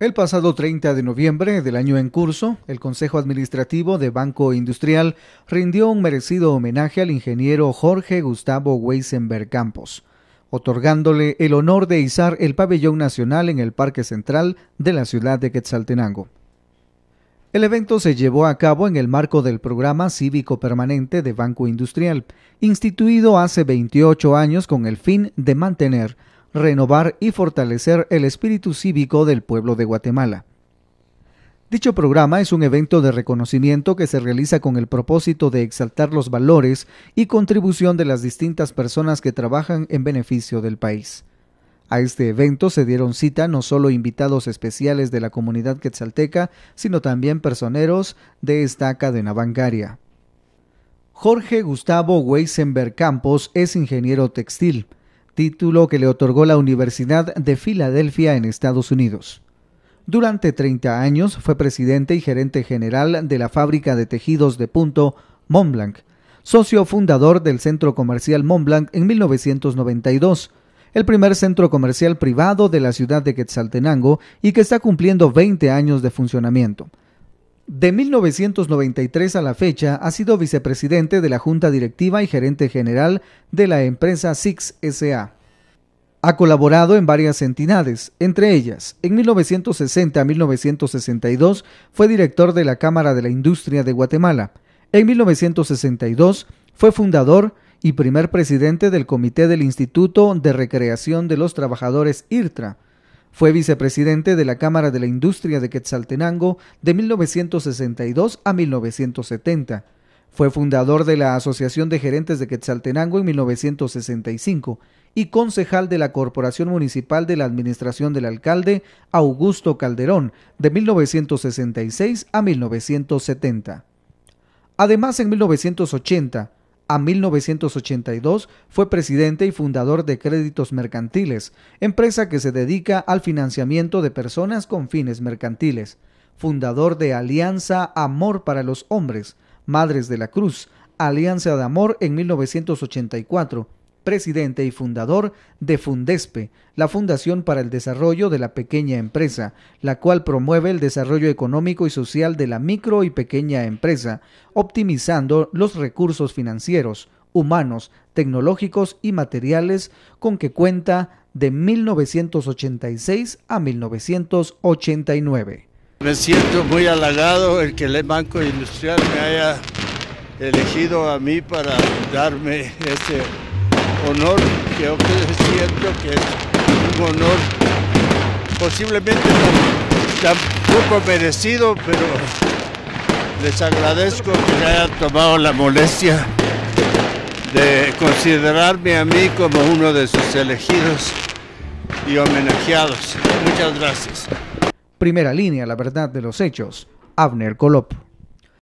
El pasado 30 de noviembre del año en curso, el Consejo Administrativo de Banco Industrial rindió un merecido homenaje al ingeniero Jorge Gustavo Weisenberg Campos, otorgándole el honor de izar el pabellón nacional en el Parque Central de la ciudad de Quetzaltenango. El evento se llevó a cabo en el marco del programa cívico permanente de Banco Industrial, instituido hace 28 años con el fin de mantener renovar y fortalecer el espíritu cívico del pueblo de Guatemala. Dicho programa es un evento de reconocimiento que se realiza con el propósito de exaltar los valores y contribución de las distintas personas que trabajan en beneficio del país. A este evento se dieron cita no solo invitados especiales de la comunidad quetzalteca, sino también personeros de esta cadena bancaria. Jorge Gustavo Weisenberg Campos es ingeniero textil título que le otorgó la Universidad de Filadelfia en Estados Unidos. Durante 30 años fue presidente y gerente general de la fábrica de tejidos de punto Montblanc, socio fundador del centro comercial Montblanc en 1992, el primer centro comercial privado de la ciudad de Quetzaltenango y que está cumpliendo 20 años de funcionamiento. De 1993 a la fecha ha sido vicepresidente de la Junta Directiva y gerente general de la empresa Six SA. Ha colaborado en varias entidades, entre ellas, en 1960 a 1962 fue director de la Cámara de la Industria de Guatemala. En 1962 fue fundador y primer presidente del Comité del Instituto de Recreación de los Trabajadores IRTRA fue vicepresidente de la Cámara de la Industria de Quetzaltenango de 1962 a 1970. Fue fundador de la Asociación de Gerentes de Quetzaltenango en 1965 y concejal de la Corporación Municipal de la Administración del Alcalde Augusto Calderón de 1966 a 1970. Además, en 1980, a 1982 fue presidente y fundador de Créditos Mercantiles, empresa que se dedica al financiamiento de personas con fines mercantiles, fundador de Alianza Amor para los Hombres, Madres de la Cruz, Alianza de Amor en 1984, presidente y fundador de Fundespe, la Fundación para el Desarrollo de la Pequeña Empresa, la cual promueve el desarrollo económico y social de la micro y pequeña empresa, optimizando los recursos financieros, humanos, tecnológicos y materiales con que cuenta de 1986 a 1989. Me siento muy halagado el que el Banco Industrial me haya elegido a mí para darme ese honor que es cierto que es un honor posiblemente tan, poco merecido, pero les agradezco que hayan tomado la molestia de considerarme a mí como uno de sus elegidos y homenajeados. Muchas gracias. Primera línea, la verdad de los hechos. Abner Colop.